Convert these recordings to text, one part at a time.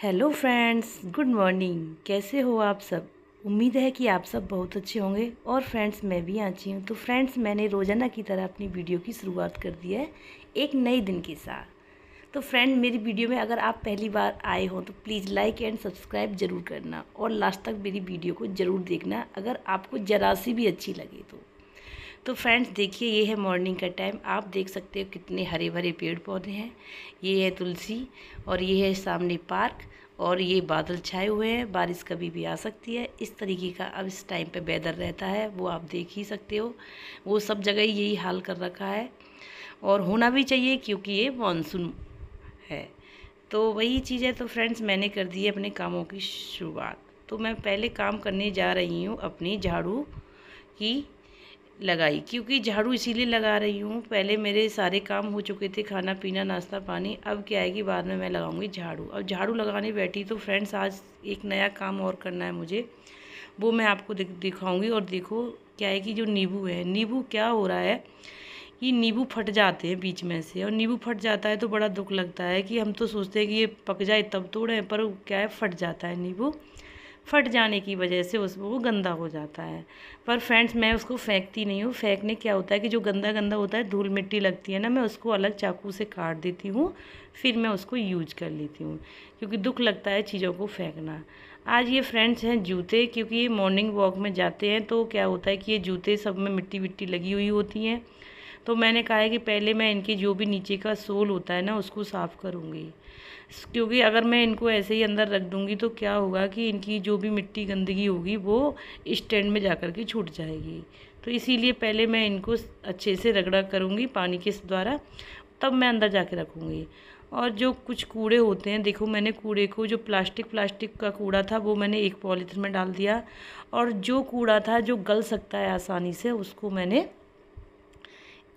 hello friends good morning कैसे हो आप सब उम्मीद है कि आप सब बहुत अच्छे होंगे और फ्रेंड्स मैं भी अच्छी हूँ तो फ्रेंड्स मैंने रोज़ाना की तरह अपनी वीडियो की शुरुआत कर दी है एक नए दिन के साथ तो फ्रेंड मेरी वीडियो में अगर आप पहली बार आए हो तो प्लीज़ लाइक एंड सब्सक्राइब ज़रूर करना और लास्ट तक मेरी वीडियो को ज़रूर देखना अगर आपको ज़रा सी भी अच्छी लगे तो तो फ्रेंड्स देखिए ये है मॉर्निंग का टाइम आप देख सकते हो कितने हरे भरे पेड़ पौधे हैं ये है तुलसी और ये है सामने पार्क और ये बादल छाए हुए हैं बारिश कभी भी आ सकती है इस तरीके का अब इस टाइम पे वेदर रहता है वो आप देख ही सकते हो वो सब जगह यही हाल कर रखा है और होना भी चाहिए क्योंकि ये मानसून है तो वही चीज़ है तो फ्रेंड्स मैंने कर दी है अपने कामों की शुरुआत तो मैं पहले काम करने जा रही हूँ अपनी झाड़ू की लगाई क्योंकि झाड़ू इसीलिए लगा रही हूँ पहले मेरे सारे काम हो चुके थे खाना पीना नाश्ता पानी अब क्या है कि बाद में मैं लगाऊंगी झाड़ू अब झाड़ू लगाने बैठी तो फ्रेंड्स आज एक नया काम और करना है मुझे वो मैं आपको दिखाऊंगी और देखो क्या है कि जो नींबू है नींबू क्या हो रहा है कि नींबू फट जाते हैं बीच में से और नींबू फट जाता है तो बड़ा दुख लगता है कि हम तो सोचते हैं कि ये पक जाए तब तोड़ें पर क्या है फट जाता है नींबू फट जाने की वजह से उस वो गंदा हो जाता है पर फ्रेंड्स मैं उसको फेंकती नहीं हूँ फेंकने क्या होता है कि जो गंदा गंदा होता है धूल मिट्टी लगती है ना मैं उसको अलग चाकू से काट देती हूँ फिर मैं उसको यूज कर लेती हूँ क्योंकि दुख लगता है चीज़ों को फेंकना आज ये फ्रेंड्स हैं जूते क्योंकि ये मॉर्निंग वॉक में जाते हैं तो क्या होता है कि ये जूते सब में मिट्टी विट्टी लगी हुई होती हैं तो मैंने कहा है कि पहले मैं इनकी जो भी नीचे का सोल होता है ना उसको साफ़ करूँगी क्योंकि अगर मैं इनको ऐसे ही अंदर रख दूँगी तो क्या होगा कि इनकी जो भी मिट्टी गंदगी होगी वो स्टैंड में जा कर के छूट जाएगी तो इसीलिए पहले मैं इनको अच्छे से रगड़ा करूँगी पानी के द्वारा तब मैं अंदर कर रखूँगी और जो कुछ कूड़े होते हैं देखो मैंने कूड़े को जो प्लास्टिक प्लास्टिक का कूड़ा था वो मैंने एक पॉलीथिन में डाल दिया और जो कूड़ा था जो गल सकता है आसानी से उसको मैंने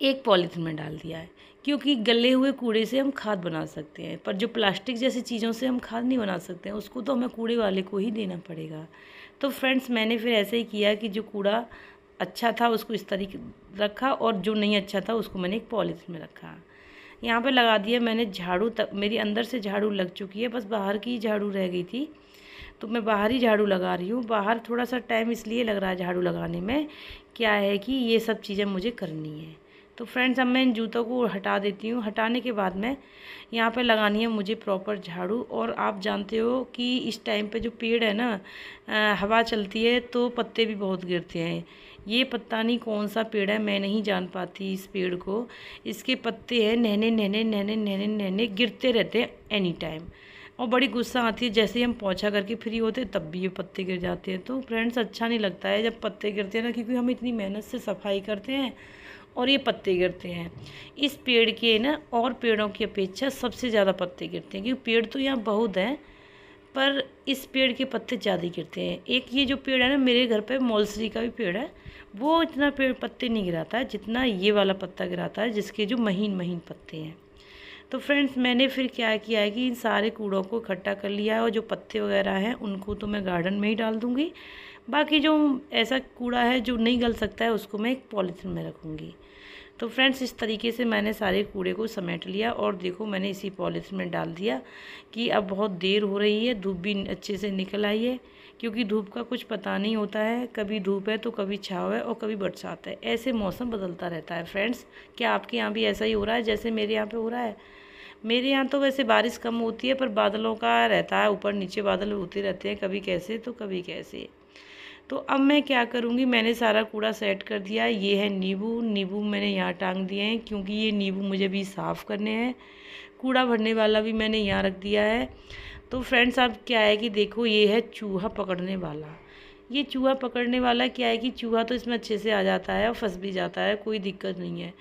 एक पॉलीथीन में डाल दिया है क्योंकि गले हुए कूड़े से हम खाद बना सकते हैं पर जो प्लास्टिक जैसी चीज़ों से हम खाद नहीं बना सकते हैं उसको तो हमें कूड़े वाले को ही देना पड़ेगा तो फ्रेंड्स मैंने फिर ऐसे ही किया कि जो कूड़ा अच्छा था उसको इस तरीके रखा और जो नहीं अच्छा था उसको मैंने एक पॉलीथीन में रखा यहाँ पर लगा दिया मैंने झाड़ू तक मेरी अंदर से झाड़ू लग चुकी है बस बाहर की ही झाड़ू रह गई थी तो मैं बाहर ही झाड़ू लगा रही हूँ बाहर थोड़ा सा टाइम इसलिए लग रहा है झाड़ू लगाने में क्या है कि ये सब चीज़ें मुझे करनी है तो फ्रेंड्स अब मैं इन जूतों को हटा देती हूँ हटाने के बाद मैं यहाँ पे लगानी है मुझे प्रॉपर झाड़ू और आप जानते हो कि इस टाइम पे जो पेड़ है ना हवा चलती है तो पत्ते भी बहुत गिरते हैं ये पत्ता नहीं कौन सा पेड़ है मैं नहीं जान पाती इस पेड़ को इसके पत्ते हैं नहने नहने नहने नहने नहने गिरते रहते हैं एनी टाइम और बड़ी गुस्सा आती है जैसे ही हम पहुँचा करके फ्री होते तब भी ये पत्ते गिर जाते हैं तो फ्रेंड्स अच्छा नहीं लगता है जब पत्ते गिरते हैं ना क्योंकि हम इतनी मेहनत से सफाई करते हैं और ये पत्ते गिरते हैं इस पेड़ के ना और पेड़ों की अपेक्षा सबसे ज़्यादा पत्ते गिरते हैं क्योंकि पेड़ तो यहाँ बहुत हैं पर इस पेड़ के पत्ते ज़्यादा गिरते हैं एक ये जो पेड़ है ना मेरे घर पे मोलसरी का भी पेड़ है वो इतना पेड़ पत्ते नहीं गिराता है जितना ये वाला पत्ता गिराता है जिसके जो महीन महीन पत्ते हैं तो फ्रेंड्स मैंने फिर क्या किया है कि इन सारे कूड़ों को इकट्ठा कर लिया है और जो पत्ते वगैरह हैं उनको तो मैं गार्डन में ही डाल दूँगी बाकी जो ऐसा कूड़ा है जो नहीं गल सकता है उसको मैं एक पॉलीथिन में रखूँगी तो फ्रेंड्स इस तरीके से मैंने सारे कूड़े को समेट लिया और देखो मैंने इसी पॉलीथिन में डाल दिया कि अब बहुत देर हो रही है धूप भी अच्छे से निकल आई है क्योंकि धूप का कुछ पता नहीं होता है कभी धूप है तो कभी छाव है और कभी बरसात है ऐसे मौसम बदलता रहता है फ्रेंड्स क्या आपके यहाँ भी ऐसा ही हो रहा है जैसे मेरे यहाँ पर हो रहा है मेरे यहाँ तो वैसे बारिश कम होती है पर बादलों का रहता है ऊपर नीचे बादल होते रहते हैं कभी कैसे तो कभी कैसे तो अब मैं क्या करूँगी मैंने सारा कूड़ा सेट कर दिया ये है नींबू नींबू मैंने यहाँ टांग दिए हैं क्योंकि ये नींबू मुझे भी साफ़ करने हैं कूड़ा भरने वाला भी मैंने यहाँ रख दिया है तो फ्रेंड्स आप क्या है कि देखो ये है चूहा पकड़ने वाला ये चूहा पकड़ने वाला क्या है कि चूहा तो इसमें अच्छे से आ जाता है और फंस भी जाता है कोई दिक्कत नहीं है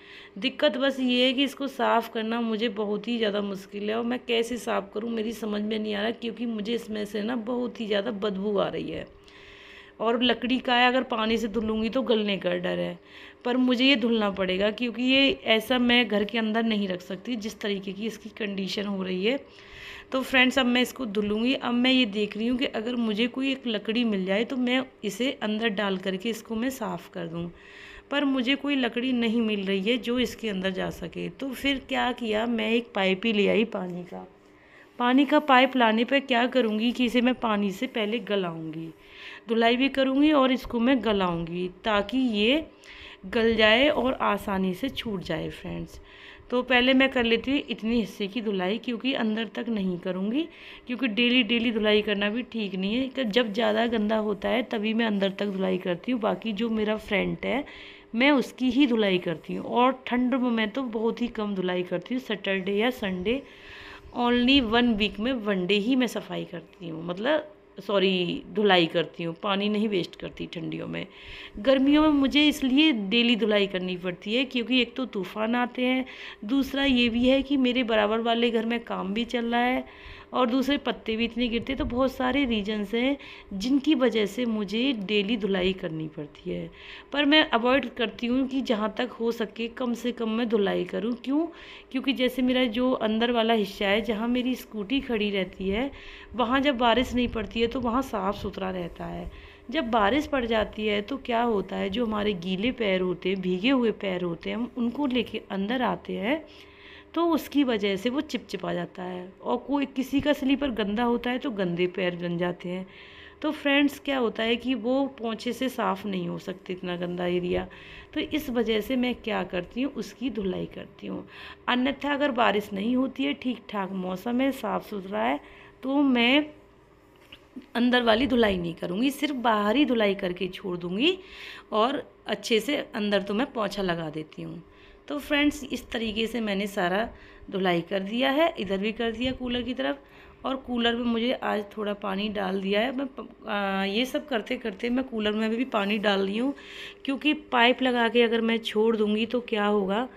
दिक्कत बस ये है कि इसको साफ़ करना मुझे बहुत ही ज़्यादा मुश्किल है और मैं कैसे साफ़ करूँ मेरी समझ में नहीं आ रहा क्योंकि मुझे इसमें से ना बहुत ही ज़्यादा बदबू आ रही है और लकड़ी का है अगर पानी से धुलूँगी तो गलने का डर है पर मुझे ये धुलना पड़ेगा क्योंकि ये ऐसा मैं घर के अंदर नहीं रख सकती जिस तरीके की इसकी कंडीशन हो रही है तो फ्रेंड्स अब मैं इसको धुलूँगी अब मैं ये देख रही हूँ कि अगर मुझे कोई एक लकड़ी मिल जाए तो मैं इसे अंदर डाल करके इसको मैं साफ़ कर दूँ पर मुझे कोई लकड़ी नहीं मिल रही है जो इसके अंदर जा सके तो फिर क्या किया मैं एक पाइप ही ले आई पानी का पानी का पाइप लाने पर क्या करूँगी कि इसे मैं पानी से पहले गलाऊँगी धुलाई भी करूँगी और इसको मैं गलाऊँगी ताकि ये गल जाए और आसानी से छूट जाए फ्रेंड्स तो पहले मैं कर लेती हूँ इतनी हिस्से की धुलाई क्योंकि अंदर तक नहीं करूँगी क्योंकि डेली डेली धुलाई करना भी ठीक नहीं है तो जब ज़्यादा गंदा होता है तभी मैं अंदर तक धुलाई करती हूँ बाकी जो मेरा फ्रेंड है मैं उसकी ही धुलाई करती हूँ और ठंड में तो बहुत ही कम धुलाई करती हूँ सैटरडे या संडे ओनली वन वीक में वन डे ही मैं सफाई करती हूँ मतलब सॉरी धुलाई करती हूँ पानी नहीं वेस्ट करती ठंडियों में गर्मियों में मुझे इसलिए डेली धुलाई करनी पड़ती है क्योंकि एक तो तूफ़ान आते हैं दूसरा ये भी है कि मेरे बराबर वाले घर में काम भी चल रहा है और दूसरे पत्ते भी इतने गिरते तो बहुत सारे रीजन्स हैं जिनकी वजह से मुझे डेली धुलाई करनी पड़ती है पर मैं अवॉइड करती हूँ कि जहाँ तक हो सके कम से कम मैं धुलाई करूँ क्यों क्योंकि जैसे मेरा जो अंदर वाला हिस्सा है जहाँ मेरी स्कूटी खड़ी रहती है वहाँ जब बारिश नहीं पड़ती है तो वहाँ साफ़ सुथरा रहता है जब बारिश पड़ जाती है तो क्या होता है जो हमारे गीले पैर होते हैं भीगे हुए पैर होते हैं हम उनको लेके अंदर आते हैं तो उसकी वजह से वो चिपचिपा जाता है और कोई किसी का स्लीपर गंदा होता है तो गंदे पैर बन जाते हैं तो फ्रेंड्स क्या होता है कि वो पोंछे से साफ़ नहीं हो सकते इतना गंदा एरिया तो इस वजह से मैं क्या करती हूँ उसकी धुलाई करती हूँ अन्यथा अगर बारिश नहीं होती है ठीक ठाक मौसम है साफ़ सुथरा है तो मैं अंदर वाली धुलाई नहीं करूँगी सिर्फ बाहरी धुलाई करके छोड़ दूँगी और अच्छे से अंदर तो मैं पोछा लगा देती हूँ तो फ्रेंड्स इस तरीके से मैंने सारा धुलाई कर दिया है इधर भी कर दिया कूलर की तरफ और कूलर में मुझे आज थोड़ा पानी डाल दिया है मैं आ, ये सब करते करते मैं कूलर में भी पानी डाल रही हूँ क्योंकि पाइप लगा के अगर मैं छोड़ दूँगी तो क्या होगा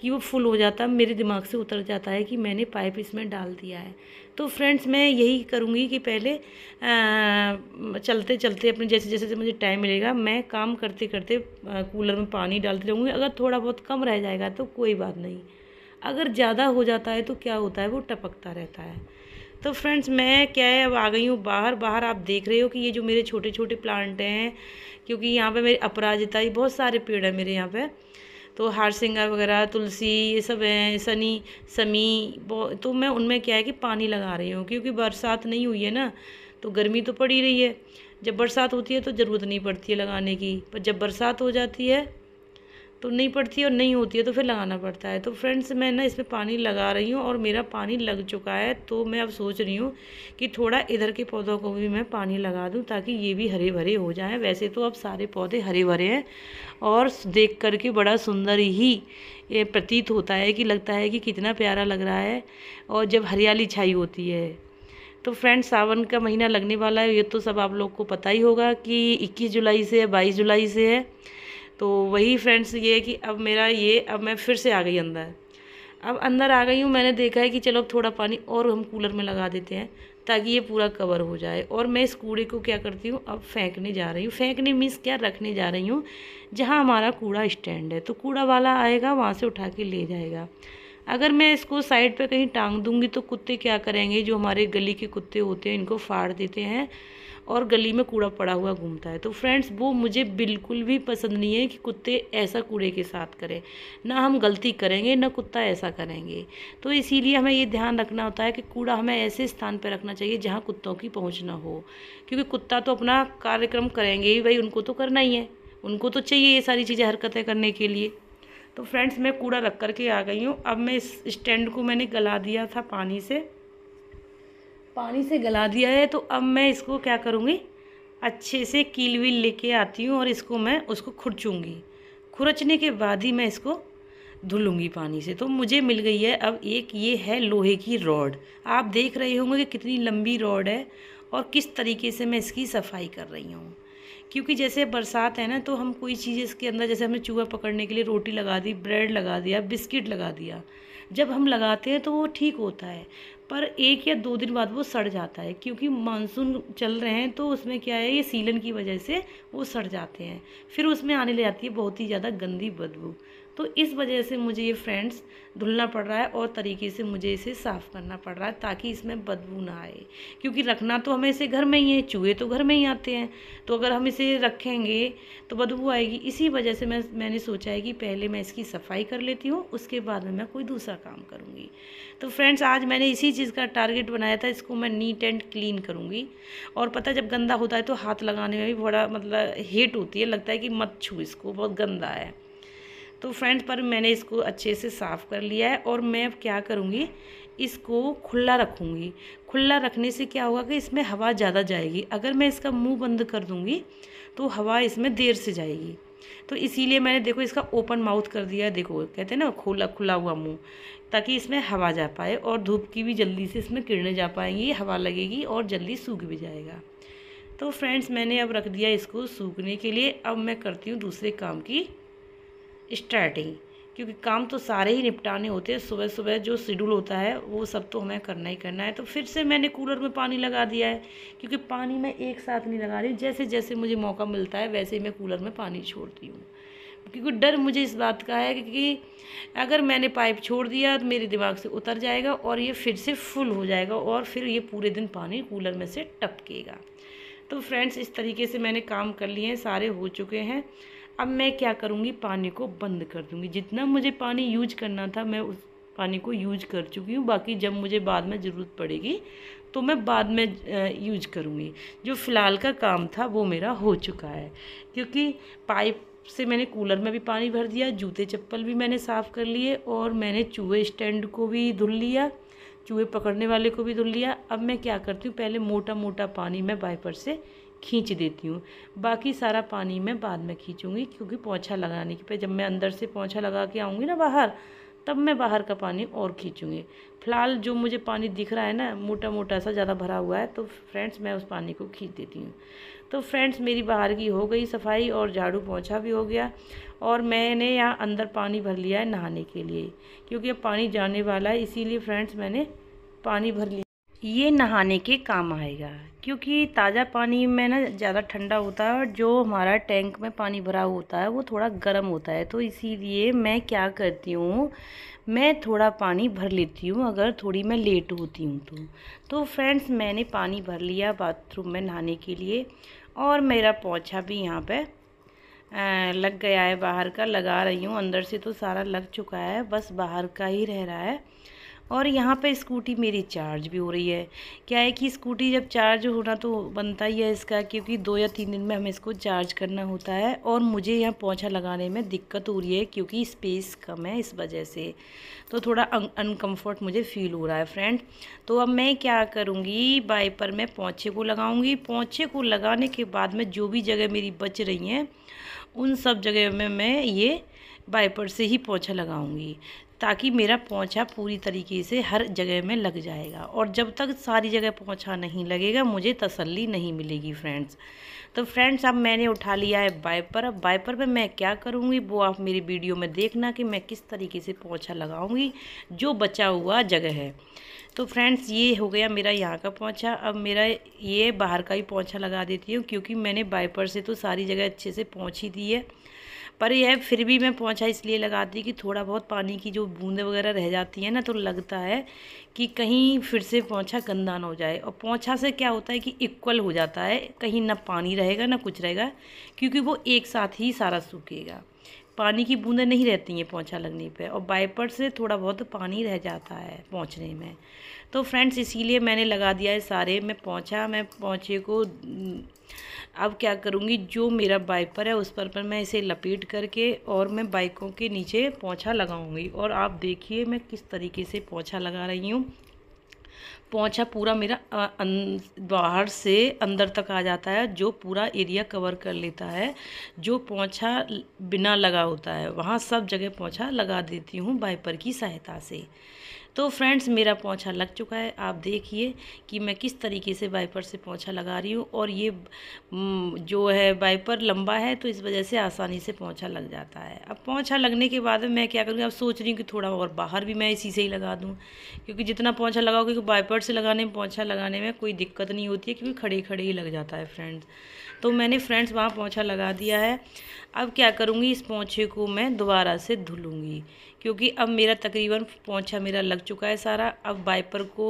कि वो फुल हो जाता है मेरे दिमाग से उतर जाता है कि मैंने पाइप इसमें डाल दिया है तो फ्रेंड्स मैं यही करूँगी कि पहले आ, चलते चलते अपने जैसे जैसे मुझे टाइम मिलेगा मैं काम करते करते आ, कूलर में पानी डालती रहूँगी अगर थोड़ा बहुत कम रह जाएगा तो कोई बात नहीं अगर ज़्यादा हो जाता है तो क्या होता है वो टपकता रहता है तो फ्रेंड्स मैं क्या है अब आ गई हूँ बाहर बाहर आप देख रहे हो कि ये जो मेरे छोटे छोटे प्लांट हैं क्योंकि यहाँ पे मेरी अपराजिता ही बहुत सारे पेड़ हैं मेरे यहाँ पे तो हारसिंगा वगैरह तुलसी ये सब हैं सनी समी तो मैं उनमें क्या है कि पानी लगा रही हूँ क्योंकि बरसात नहीं हुई है ना तो गर्मी तो पड़ी रही है जब बरसात होती है तो ज़रूरत नहीं पड़ती है लगाने की पर जब बरसात हो जाती है तो नहीं पड़ती और नहीं होती है तो फिर लगाना पड़ता है तो फ्रेंड्स मैं ना इसमें पानी लगा रही हूँ और मेरा पानी लग चुका है तो मैं अब सोच रही हूँ कि थोड़ा इधर के पौधों को भी मैं पानी लगा दूँ ताकि ये भी हरे भरे हो जाए वैसे तो अब सारे पौधे हरे भरे हैं और देख करके बड़ा सुंदर ही ये प्रतीत होता है कि लगता है कि कितना प्यारा लग रहा है और जब हरियाली छाई होती है तो फ्रेंड्स सावन का महीना लगने वाला है ये तो सब आप लोग को पता ही होगा कि 21 जुलाई से है 22 जुलाई से है तो वही फ्रेंड्स ये है कि अब मेरा ये अब मैं फिर से आ गई अंदर अब अंदर आ गई हूँ मैंने देखा है कि चलो अब थोड़ा पानी और हम कूलर में लगा देते हैं ताकि ये पूरा कवर हो जाए और मैं इस कूड़े को क्या करती हूँ अब फेंकने जा रही हूँ फेंकने मीन्स क्या रखने जा रही हूँ जहाँ हमारा कूड़ा स्टैंड है तो कूड़ा वाला आएगा वहाँ से उठा के ले जाएगा अगर मैं इसको साइड पे कहीं टांग दूंगी तो कुत्ते क्या करेंगे जो हमारे गली के कुत्ते होते हैं इनको फाड़ देते हैं और गली में कूड़ा पड़ा हुआ घूमता है तो फ्रेंड्स वो मुझे बिल्कुल भी पसंद नहीं है कि कुत्ते ऐसा कूड़े के साथ करें ना हम गलती करेंगे ना कुत्ता ऐसा करेंगे तो इसीलिए हमें ये ध्यान रखना होता है कि कूड़ा हमें ऐसे स्थान पर रखना चाहिए जहाँ कुत्तों की पहुँच ना हो क्योंकि कुत्ता तो अपना कार्यक्रम करेंगे ही भाई उनको तो करना ही है उनको तो चाहिए ये सारी चीज़ें हरकतें करने के लिए तो फ्रेंड्स मैं कूड़ा रख कर के आ गई हूँ अब मैं इस स्टैंड को मैंने गला दिया था पानी से पानी से गला दिया है तो अब मैं इसको क्या करूँगी अच्छे से कील वील लेके आती हूँ और इसको मैं उसको खुरचूँगी खुरचने के बाद ही मैं इसको धुलूँगी पानी से तो मुझे मिल गई है अब एक ये है लोहे की रॉड आप देख रहे होंगे कि कितनी लंबी रॉड है और किस तरीके से मैं इसकी सफाई कर रही हूँ क्योंकि जैसे बरसात है ना तो हम कोई चीज़ इसके अंदर जैसे हमने चूहा पकड़ने के लिए रोटी लगा दी ब्रेड लगा दिया बिस्किट लगा दिया जब हम लगाते हैं तो वो ठीक होता है पर एक या दो दिन बाद वो सड़ जाता है क्योंकि मानसून चल रहे हैं तो उसमें क्या है ये सीलन की वजह से वो सड़ जाते हैं फिर उसमें आने ले जाती है बहुत ही ज़्यादा गंदी बदबू तो इस वजह से मुझे ये फ्रेंड्स धुलना पड़ रहा है और तरीके से मुझे इसे साफ़ करना पड़ रहा है ताकि इसमें बदबू ना आए क्योंकि रखना तो हमें इसे घर में ही है चूहे तो घर में ही आते हैं तो अगर हम इसे रखेंगे तो बदबू आएगी इसी वजह से मैं मैंने सोचा है कि पहले मैं इसकी सफाई कर लेती हूँ उसके बाद में मैं कोई दूसरा काम करूँगी तो फ्रेंड्स आज मैंने इसी चीज़ का टारगेट बनाया था इसको मैं नीट एंड क्लीन करूँगी और पता जब गंदा होता है तो हाथ लगाने में भी बड़ा मतलब हेट होती है लगता है कि मत छू इसको बहुत गंदा है तो फ्रेंड्स पर मैंने इसको अच्छे से साफ़ कर लिया है और मैं अब क्या करूँगी इसको खुला रखूँगी खुला रखने से क्या होगा कि इसमें हवा ज़्यादा जाएगी अगर मैं इसका मुँह बंद कर दूँगी तो हवा इसमें देर से जाएगी तो इसीलिए मैंने देखो इसका ओपन माउथ कर दिया है देखो कहते हैं ना खुला खुला हुआ मुंह ताकि इसमें हवा जा पाए और धूप की भी जल्दी से इसमें किरणें जा पाएंगी हवा लगेगी और जल्दी सूख भी जाएगा तो फ्रेंड्स मैंने अब रख दिया इसको सूखने के लिए अब मैं करती हूँ दूसरे काम की स्टार्टिंग क्योंकि काम तो सारे ही निपटाने होते हैं सुबह सुबह जो शेड्यूल होता है वो सब तो हमें करना ही करना है तो फिर से मैंने कूलर में पानी लगा दिया है क्योंकि पानी मैं एक साथ नहीं लगा रही जैसे जैसे मुझे मौका मिलता है वैसे ही मैं कूलर में पानी छोड़ती हूँ क्योंकि डर मुझे इस बात का है क्योंकि अगर मैंने पाइप छोड़ दिया तो मेरे दिमाग से उतर जाएगा और ये फिर से फुल हो जाएगा और फिर ये पूरे दिन पानी कूलर में से टपकेगा तो फ्रेंड्स इस तरीके से मैंने काम कर लिए हैं सारे हो चुके हैं अब मैं क्या करूँगी पानी को बंद कर दूँगी जितना मुझे पानी यूज करना था मैं उस पानी को यूज कर चुकी हूँ बाकी जब मुझे बाद में ज़रूरत पड़ेगी तो मैं बाद में यूज करूँगी जो फ़िलहाल का काम था वो मेरा हो चुका है क्योंकि पाइप से मैंने कूलर में भी पानी भर दिया जूते चप्पल भी मैंने साफ़ कर लिए और मैंने चूहे स्टैंड को भी धुल लिया चूहे पकड़ने वाले को भी धुल लिया अब मैं क्या करती हूँ पहले मोटा मोटा पानी मैं वाइपर से खींच देती हूँ बाकी सारा पानी मैं बाद में खींचूँगी क्योंकि पोछा लगाने के पे जब मैं अंदर से पोछा लगा के आऊँगी ना बाहर तब मैं बाहर का पानी और खींचूँगी फ़िलहाल जो मुझे पानी दिख रहा है ना मोटा मोटा सा ज़्यादा भरा हुआ है तो फ्रेंड्स मैं उस पानी को खींच देती हूँ तो फ्रेंड्स मेरी बाहर की हो गई सफाई और झाड़ू पोछा भी हो गया और मैंने यहाँ अंदर पानी भर लिया है नहाने के लिए क्योंकि अब पानी जाने वाला है इसीलिए फ्रेंड्स मैंने पानी भर लिया ये नहाने के काम आएगा क्योंकि ताज़ा पानी में ना ज़्यादा ठंडा होता है और जो हमारा टैंक में पानी भरा होता है वो थोड़ा गर्म होता है तो इसीलिए मैं क्या करती हूँ मैं थोड़ा पानी भर लेती हूँ अगर थोड़ी मैं लेट होती हूँ तो तो फ्रेंड्स मैंने पानी भर लिया बाथरूम में नहाने के लिए और मेरा पोछा भी यहाँ पर लग गया है बाहर का लगा रही हूँ अंदर से तो सारा लग चुका है बस बाहर का ही रह रहा है और यहाँ पे स्कूटी मेरी चार्ज भी हो रही है क्या है कि स्कूटी जब चार्ज होना तो बनता ही है इसका क्योंकि दो या तीन दिन में हमें इसको चार्ज करना होता है और मुझे यहाँ पोछा लगाने में दिक्कत हो रही है क्योंकि स्पेस कम है इस वजह से तो थोड़ा अनकम्फर्ट मुझे फ़ील हो रहा है फ्रेंड तो अब मैं क्या करूँगी बाइपर में पोछे को लगाऊँगी पोछे को लगाने के बाद में जो भी जगह मेरी बच रही हैं उन सब जगह में मैं ये बाइपर से ही पोछा लगाऊंगी ताकि मेरा पोंछा पूरी तरीके से हर जगह में लग जाएगा और जब तक सारी जगह पोंछा नहीं लगेगा मुझे तसल्ली नहीं मिलेगी फ्रेंड्स तो फ्रेंड्स अब मैंने उठा लिया है वाइपर अब वाइपर पर मैं क्या करूँगी वो आप मेरी वीडियो में देखना कि मैं किस तरीके से पोंछा लगाऊँगी जो बचा हुआ जगह है तो फ्रेंड्स ये हो गया मेरा यहाँ का पोंछा अब मेरा ये बाहर का ही पोंछा लगा देती हूँ क्योंकि मैंने वाइपर से तो सारी जगह अच्छे से पहुँच ही दी है पर यह फिर भी मैं पोछा इसलिए लगाती कि थोड़ा बहुत पानी की जो बूंदें वगैरह रह जाती हैं ना तो लगता है कि कहीं फिर से पोछा गंदा ना हो जाए और पोछा से क्या होता है कि इक्वल हो जाता है कहीं ना पानी रहेगा ना कुछ रहेगा क्योंकि वो एक साथ ही सारा सूखेगा पानी की बूंदें नहीं रहती हैं पोंछा लगने पे और बाइपर से थोड़ा बहुत पानी रह जाता है पहुँचने में तो फ्रेंड्स इसीलिए मैंने लगा दिया है सारे मैं पहुँचा मैं पहुँचे को अब क्या करूँगी जो मेरा बाइपर है उस पर पर मैं इसे लपेट करके और मैं बाइकों के नीचे पोछा लगाऊंगी और आप देखिए मैं किस तरीके से पोछा लगा रही हूँ पोछा पूरा मेरा अं, बाहर से अंदर तक आ जाता है जो पूरा एरिया कवर कर लेता है जो पोछा बिना लगा होता है वहाँ सब जगह पोछा लगा देती हूँ बाइपर की सहायता से तो फ्रेंड्स मेरा पोछा लग चुका है आप देखिए कि मैं किस तरीके से वाइपर से पोछा लगा रही हूँ और ये जो है वाइपर लंबा है तो इस वजह से आसानी से पोछा लग जाता है अब पोछा लगने के बाद मैं क्या करूँगी अब सोच रही हूँ कि थोड़ा और बाहर भी मैं इसी से ही लगा दूँ क्योंकि जितना पोछा लगाओ क्योंकि वाइपर से लगाने में पोछा लगाने में कोई दिक्कत नहीं होती है क्योंकि खड़े खड़े ही लग जाता है फ्रेंड्स तो मैंने फ्रेंड्स वहाँ पोछा लगा दिया है अब क्या करूँगी इस पोछे को मैं दोबारा से धुलूँगी क्योंकि अब मेरा तकरीबन पोंछा मेरा लग चुका है सारा अब वाइपर को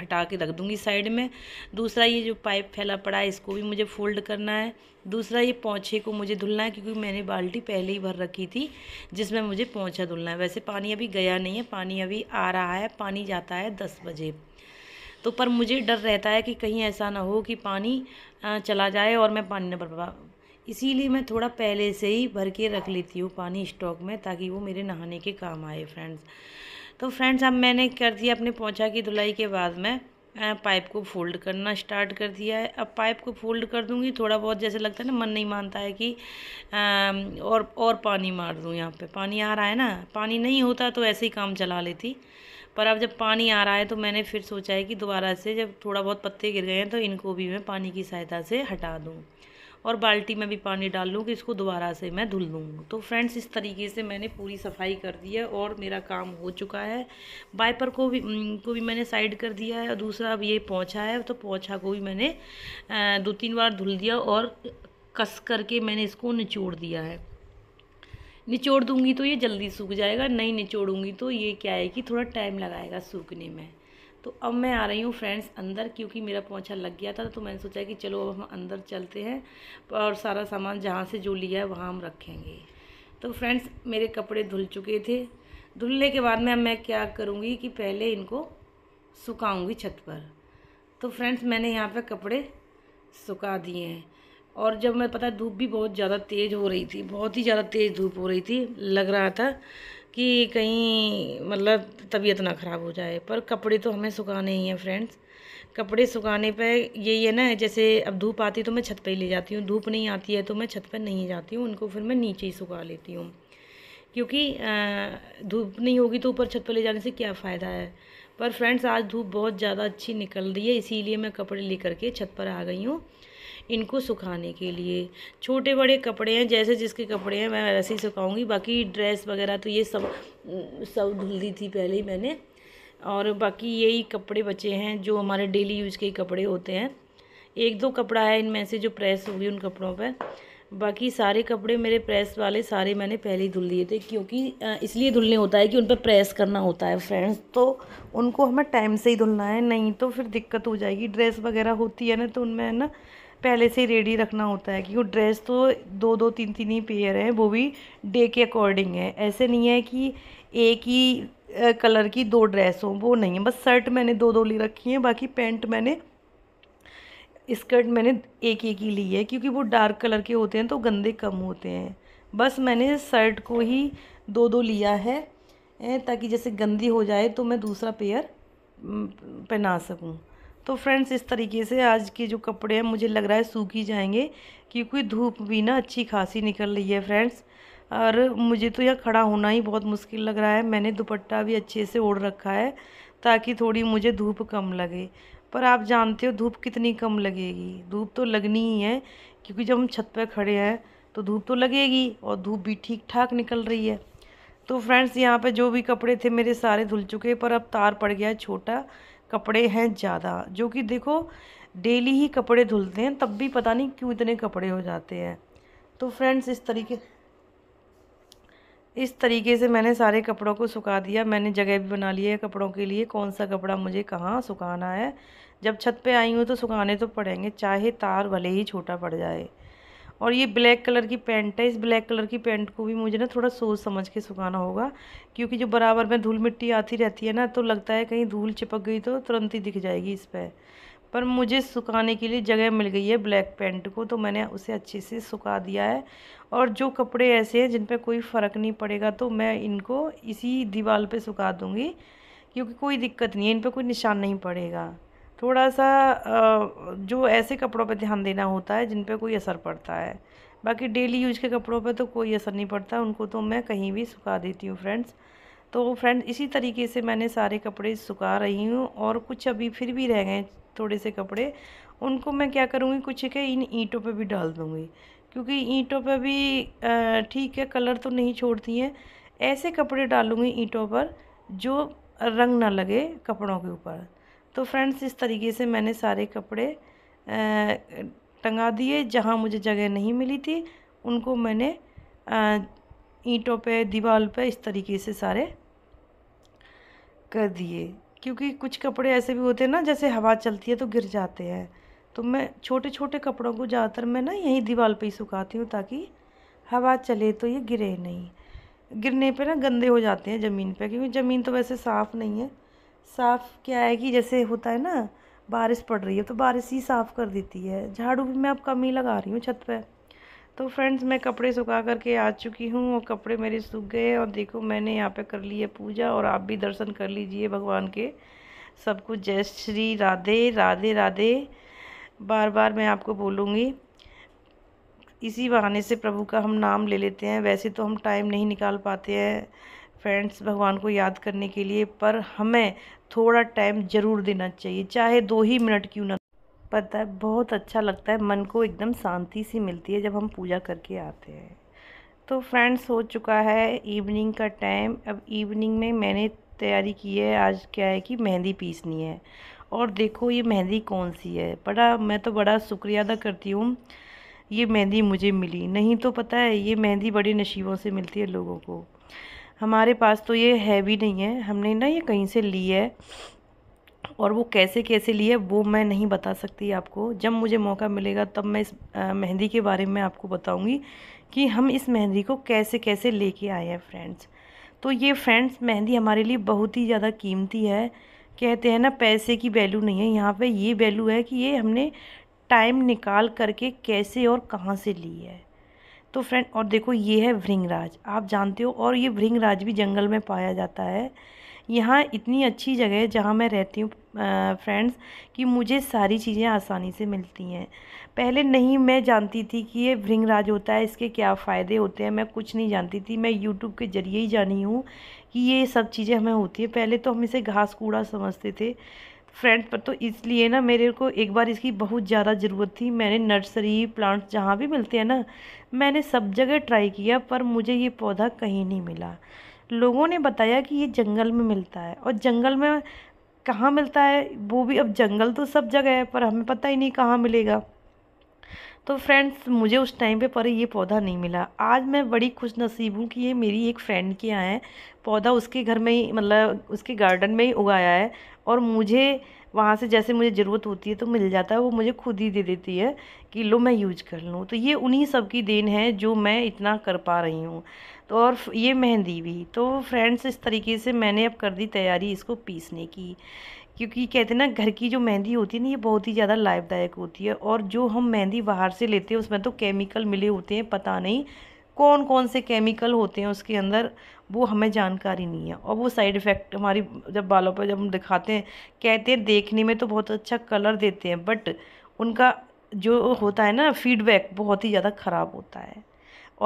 हटा के रख दूँगी साइड में दूसरा ये जो पाइप फैला पड़ा है इसको भी मुझे फोल्ड करना है दूसरा ये पोंछे को मुझे धुलना है क्योंकि मैंने बाल्टी पहले ही भर रखी थी जिसमें मुझे पोंछा धुलना है वैसे पानी अभी गया नहीं है पानी अभी आ रहा है पानी जाता है दस बजे तो पर मुझे डर रहता है कि कहीं ऐसा ना हो कि पानी चला जाए और मैं पानी न भर इसीलिए मैं थोड़ा पहले से ही भर के रख लेती हूँ पानी स्टॉक में ताकि वो मेरे नहाने के काम आए फ्रेंड्स तो फ्रेंड्स अब मैंने कर दिया अपने पोछा की धुलाई के बाद में पाइप को फोल्ड करना स्टार्ट कर दिया है अब पाइप को फोल्ड कर दूंगी थोड़ा बहुत जैसे लगता है ना मन नहीं मानता है कि आ, और और पानी मार दूँ यहाँ पे पानी आ रहा है ना पानी नहीं होता तो ऐसे ही काम चला लेती पर अब जब पानी आ रहा है तो मैंने फिर सोचा है कि दोबारा से जब थोड़ा बहुत पत्ते गिर गए हैं तो इनको भी मैं पानी की सहायता से हटा दूँ और बाल्टी में भी पानी डाल लूँ कि इसको दोबारा से मैं धुल दूँ तो फ्रेंड्स इस तरीके से मैंने पूरी सफाई कर दी है और मेरा काम हो चुका है वाइपर को भी को भी मैंने साइड कर दिया है और दूसरा अब ये पोछा है तो पोछा को भी मैंने दो तीन बार धुल दिया और कस करके मैंने इसको निचोड़ दिया है निचोड़ दूँगी तो ये जल्दी सूख जाएगा नहीं निचोड़ूँगी तो ये क्या है कि थोड़ा टाइम लगाएगा सूखने में तो अब मैं आ रही हूँ फ्रेंड्स अंदर क्योंकि मेरा पोछा लग गया था तो मैंने सोचा कि चलो अब हम अंदर चलते हैं और सारा सामान जहाँ से जो लिया है वहाँ हम रखेंगे तो फ्रेंड्स मेरे कपड़े धुल चुके थे धुलने के बाद में अब मैं क्या करूँगी कि पहले इनको सुखाऊँगी छत पर तो फ्रेंड्स मैंने यहाँ पर कपड़े सुखा दिए हैं और जब मैं पता धूप भी बहुत ज़्यादा तेज़ हो रही थी बहुत ही ज़्यादा तेज़ धूप हो रही थी लग रहा था कि कहीं मतलब तबीयत ना ख़राब हो जाए पर कपड़े तो हमें सुखाने ही हैं फ्रेंड्स कपड़े सुखाने पे ये है ना जैसे अब धूप आती तो मैं छत पे ही ले जाती हूँ धूप नहीं आती है तो मैं छत पर नहीं जाती हूँ उनको फिर मैं नीचे ही सुखा लेती हूँ क्योंकि धूप नहीं होगी तो ऊपर छत पर ले जाने से क्या फ़ायदा है पर फ्रेंड्स आज धूप बहुत ज़्यादा अच्छी निकल रही है इसीलिए मैं कपड़े ले के छत पर आ गई हूँ इनको सुखाने के लिए छोटे बड़े कपड़े हैं जैसे जिसके कपड़े हैं मैं वैसे ही सुखाऊंगी बाकी ड्रेस वगैरह तो ये सब सब धुल दी थी पहले ही मैंने और बाकी यही कपड़े बचे हैं जो हमारे डेली यूज़ के कपड़े होते हैं एक दो कपड़ा है इनमें से जो प्रेस हुई उन कपड़ों पर बाकी सारे कपड़े मेरे प्रेस वाले सारे मैंने पहले ही धुल दिए थे क्योंकि इसलिए धुलने होता है कि उन पर प्रेस करना होता है फ्रेंड्स तो उनको हमें टाइम से ही धुलना है नहीं तो फिर दिक्कत हो जाएगी ड्रेस वगैरह होती है ना तो उनमें है ना पहले से रेडी रखना होता है क्योंकि ड्रेस तो दो दो तीन तीन ही पेयर हैं वो भी डे के अकॉर्डिंग है ऐसे नहीं है कि एक ही कलर की दो ड्रेस हो वो नहीं है बस शर्ट मैंने दो दो ली रखी है बाकी पैंट मैंने स्कर्ट मैंने एक एक ही ली है क्योंकि वो डार्क कलर के होते हैं तो गंदे कम होते हैं बस मैंने शर्ट को ही दो दो लिया है ताकि जैसे गंदी हो जाए तो मैं दूसरा पेयर पहना सकूँ तो फ्रेंड्स इस तरीके से आज के जो कपड़े हैं मुझे लग रहा है सूख ही जाएंगे क्योंकि धूप भी ना अच्छी खासी निकल रही है फ्रेंड्स और मुझे तो यह खड़ा होना ही बहुत मुश्किल लग रहा है मैंने दुपट्टा भी अच्छे से ओढ़ रखा है ताकि थोड़ी मुझे धूप कम लगे पर आप जानते हो धूप कितनी कम लगेगी धूप तो लगनी ही है क्योंकि जब हम छत पर खड़े हैं तो धूप तो लगेगी और धूप भी ठीक ठाक निकल रही है तो फ्रेंड्स यहाँ पर जो भी कपड़े थे मेरे सारे धुल चुके पर अब तार पड़ गया छोटा कपड़े हैं ज़्यादा जो कि देखो डेली ही कपड़े धुलते हैं तब भी पता नहीं क्यों इतने कपड़े हो जाते हैं तो फ्रेंड्स इस तरीके इस तरीके से मैंने सारे कपड़ों को सुखा दिया मैंने जगह भी बना ली है कपड़ों के लिए कौन सा कपड़ा मुझे कहाँ सुखाना है जब छत पे आई हूँ तो सुखाने तो पड़ेंगे चाहे तार भले ही छोटा पड़ जाए और ये ब्लैक कलर की पैंट है इस ब्लैक कलर की पैंट को भी मुझे ना थोड़ा सोच समझ के सुखाना होगा क्योंकि जो बराबर में धूल मिट्टी आती रहती है ना तो लगता है कहीं धूल चिपक गई तो तुरंत ही दिख जाएगी इस पर पर मुझे सुखाने के लिए जगह मिल गई है ब्लैक पैंट को तो मैंने उसे अच्छे से सुखा दिया है और जो कपड़े ऐसे हैं जिन पर कोई फ़र्क नहीं पड़ेगा तो मैं इनको इसी दीवार पर सुखा दूँगी क्योंकि कोई दिक्कत नहीं है इन पर कोई निशान नहीं पड़ेगा थोड़ा सा जो ऐसे कपड़ों पर ध्यान देना होता है जिन पर कोई असर पड़ता है बाकी डेली यूज के कपड़ों पर तो कोई असर नहीं पड़ता उनको तो मैं कहीं भी सुखा देती हूँ फ्रेंड्स तो फ्रेंड्स इसी तरीके से मैंने सारे कपड़े सुखा रही हूँ और कुछ अभी फिर भी रह गए थोड़े से कपड़े उनको मैं क्या करूँगी कुछ के इन ईंटों पे भी डाल दूँगी क्योंकि ईंटों पे भी ठीक है कलर तो नहीं छोड़ती हैं ऐसे कपड़े डालूँगी ईंटों पर जो रंग ना लगे कपड़ों के ऊपर तो फ्रेंड्स इस तरीके से मैंने सारे कपड़े टंगा दिए जहाँ मुझे जगह नहीं मिली थी उनको मैंने ईंटों पे दीवार पे इस तरीके से सारे कर दिए क्योंकि कुछ कपड़े ऐसे भी होते हैं ना जैसे हवा चलती है तो गिर जाते हैं तो मैं छोटे छोटे कपड़ों को ज़्यादातर मैं ना यहीं दीवार पे ही सुखाती हूँ ताकि हवा चले तो ये गिरे नहीं गिरने पे ना गंदे हो जाते हैं ज़मीन पे क्योंकि ज़मीन तो वैसे साफ़ नहीं है साफ़ क्या है कि जैसे होता है ना बारिश पड़ रही है तो बारिश ही साफ़ कर देती है झाड़ू भी मैं अब कम ही लगा रही हूँ छत पर तो फ्रेंड्स मैं कपड़े सुखा करके आ चुकी हूँ और कपड़े मेरे सूख गए और देखो मैंने यहाँ पे कर ली है पूजा और आप भी दर्शन कर लीजिए भगवान के सब कुछ जय श्री राधे राधे राधे बार बार मैं आपको बोलूँगी इसी बहाने से प्रभु का हम नाम ले लेते हैं वैसे तो हम टाइम नहीं निकाल पाते हैं फ्रेंड्स भगवान को याद करने के लिए पर हमें थोड़ा टाइम ज़रूर देना चाहिए चाहे दो ही मिनट क्यों ना पता है बहुत अच्छा लगता है मन को एकदम शांति सी मिलती है जब हम पूजा करके आते हैं तो फ्रेंड्स हो चुका है इवनिंग का टाइम अब इवनिंग में मैंने तैयारी की है आज क्या है कि मेहंदी पीसनी है और देखो ये मेहंदी कौन सी है बड़ा मैं तो बड़ा शुक्रिया अदा करती हूँ ये मेहंदी मुझे मिली नहीं तो पता है ये मेहंदी बड़े नशीबों से मिलती है लोगों को हमारे पास तो ये है भी नहीं है हमने ना ये कहीं से ली है और वो कैसे कैसे ली है वो मैं नहीं बता सकती आपको जब मुझे मौका मिलेगा तब मैं इस मेहंदी के बारे में आपको बताऊंगी कि हम इस मेहंदी को कैसे कैसे लेके आए हैं फ्रेंड्स तो ये फ्रेंड्स मेहंदी हमारे लिए बहुत ही ज़्यादा कीमती है कहते हैं ना पैसे की वैल्यू नहीं है यहाँ पे ये वैल्यू है कि ये हमने टाइम निकाल करके कैसे और कहाँ से ली है तो फ्रेंड और देखो ये है भृंगराज आप जानते हो और ये भृंगराज भी जंगल में पाया जाता है यहाँ इतनी अच्छी जगह है जहाँ मैं रहती हूँ फ्रेंड्स कि मुझे सारी चीज़ें आसानी से मिलती हैं पहले नहीं मैं जानती थी कि ये भृंगराज होता है इसके क्या फ़ायदे होते हैं मैं कुछ नहीं जानती थी मैं यूट्यूब के ज़रिए ही जानी हूँ कि ये सब चीज़ें हमें होती है पहले तो हम इसे घास कूड़ा समझते थे फ्रेंड्स पर तो इसलिए ना मेरे को एक बार इसकी बहुत ज़्यादा ज़रूरत थी मैंने नर्सरी प्लांट्स जहाँ भी मिलते हैं ना मैंने सब जगह ट्राई किया पर मुझे ये पौधा कहीं नहीं मिला लोगों ने बताया कि ये जंगल में मिलता है और जंगल में कहाँ मिलता है वो भी अब जंगल तो सब जगह है पर हमें पता ही नहीं कहाँ मिलेगा तो फ्रेंड्स मुझे उस टाइम पे पर ये पौधा नहीं मिला आज मैं बड़ी खुश नसीब हूँ कि ये मेरी एक फ्रेंड के यहाँ है पौधा उसके घर में ही मतलब उसके गार्डन में ही उगाया है और मुझे वहाँ से जैसे मुझे ज़रूरत होती है तो मिल जाता है वो मुझे खुद ही दे देती है कि लो मैं यूज कर लूँ तो ये उन्हीं सब की देन है जो मैं इतना कर पा रही हूँ तो और ये मेहंदी भी तो फ्रेंड्स इस तरीके से मैंने अब कर दी तैयारी इसको पीसने की क्योंकि कहते हैं ना घर की जो मेहंदी होती है ना ये बहुत ही ज़्यादा लाभदायक होती है और जो हम मेहंदी बाहर से लेते हैं उसमें तो केमिकल मिले होते हैं पता नहीं कौन कौन से केमिकल होते हैं उसके अंदर वो हमें जानकारी नहीं है और वो साइड इफ़ेक्ट हमारी जब बालों पर जब हम दिखाते हैं कहते हैं देखने में तो बहुत अच्छा कलर देते हैं बट उनका जो होता है ना फीडबैक बहुत ही ज़्यादा ख़राब होता है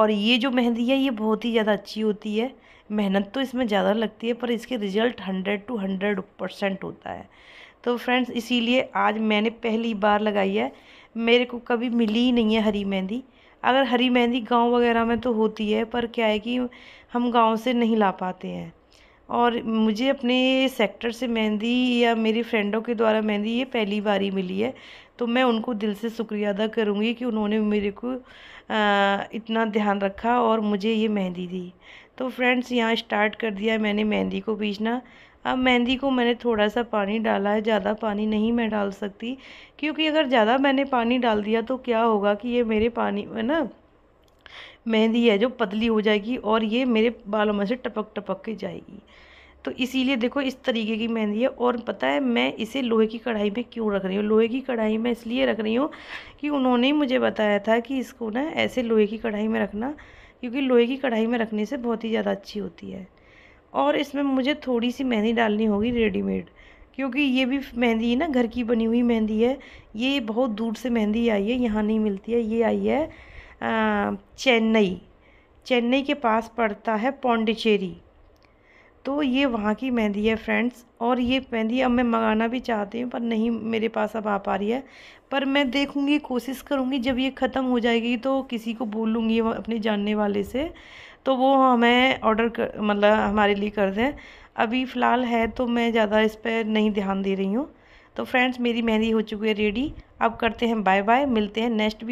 और ये जो मेहंदी है ये बहुत ही ज़्यादा अच्छी होती है मेहनत तो इसमें ज़्यादा लगती है पर इसके result hundred to hundred percent होता है तो फ्रेंड्स इसीलिए आज मैंने पहली बार लगाई है मेरे को कभी मिली ही नहीं है हरी मेहंदी अगर हरी मेहंदी गांव वगैरह में तो होती है पर क्या है कि हम गांव से नहीं ला पाते हैं और मुझे अपने सेक्टर से मेहंदी या मेरी फ्रेंडों के द्वारा मेहंदी ये पहली बार ही मिली है तो मैं उनको दिल से शुक्रिया अदा करूँगी कि उन्होंने मेरे को इतना ध्यान रखा और मुझे ये मेहंदी दी तो फ्रेंड्स यहाँ स्टार्ट कर दिया मैंने मेहंदी को बीजना अब मेहंदी को मैंने थोड़ा सा पानी डाला है ज़्यादा पानी नहीं मैं डाल सकती क्योंकि अगर ज़्यादा मैंने पानी डाल दिया तो क्या होगा कि ये मेरे पानी है ना मेहंदी है जो पतली हो जाएगी और ये मेरे बालों में से टपक टपक के जाएगी तो इसीलिए देखो इस तरीके की मेहंदी है और पता है मैं इसे लोहे की कढ़ाई में क्यों रख रही हूँ लोहे की कढ़ाई में इसलिए रख रही हूँ कि उन्होंने ही मुझे बताया था कि इसको ना ऐसे लोहे की कढ़ाई में रखना क्योंकि लोहे की कढ़ाई में रखने से बहुत ही ज़्यादा अच्छी होती है और इसमें मुझे थोड़ी सी मेहंदी डालनी होगी रेडीमेड क्योंकि ये भी मेहंदी है ना घर की बनी हुई मेहंदी है ये बहुत दूर से मेहंदी आई है यहाँ नहीं मिलती है ये आई है चेन्नई चेन्नई के पास पड़ता है पौंडिचेरी तो ये वहाँ की मेहंदी है फ्रेंड्स और ये मेहंदी अब मैं मंगाना भी चाहती हूँ पर नहीं मेरे पास अब आ पा रही है पर मैं देखूँगी कोशिश करूँगी जब ये ख़त्म हो जाएगी तो किसी को बोलूँगी अपने जानने वाले से तो वो हमें ऑर्डर कर मतलब हमारे लिए कर दें अभी फ़िलहाल है तो मैं ज़्यादा इस पर नहीं ध्यान दे रही हूँ तो फ्रेंड्स मेरी मेहंदी हो चुकी है रेडी अब करते हैं बाय बाय मिलते हैं नेक्स्ट वी